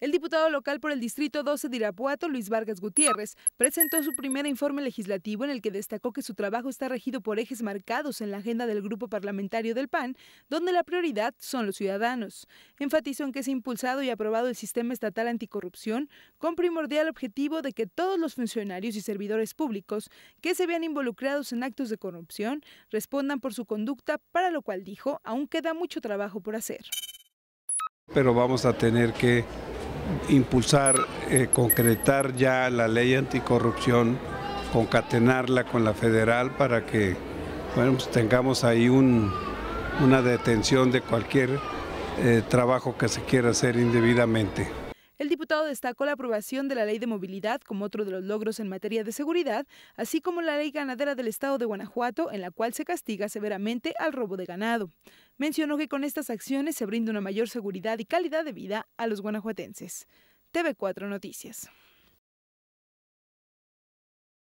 El diputado local por el Distrito 12 de Irapuato, Luis Vargas Gutiérrez, presentó su primer informe legislativo en el que destacó que su trabajo está regido por ejes marcados en la agenda del grupo parlamentario del PAN, donde la prioridad son los ciudadanos. Enfatizó en que se ha impulsado y aprobado el sistema estatal anticorrupción con primordial objetivo de que todos los funcionarios y servidores públicos que se vean involucrados en actos de corrupción respondan por su conducta, para lo cual dijo, aún queda mucho trabajo por hacer. Pero vamos a tener que impulsar, eh, concretar ya la ley anticorrupción, concatenarla con la federal para que pues, tengamos ahí una detención de cualquier eh, trabajo que se quiera hacer indebidamente. El diputado destacó la aprobación de la ley de movilidad como otro de los logros en materia de seguridad, así como la ley ganadera del estado de Guanajuato, en la cual se castiga severamente al robo de ganado. Mencionó que con estas acciones se brinda una mayor seguridad y calidad de vida a los guanajuatenses. TV4 Noticias.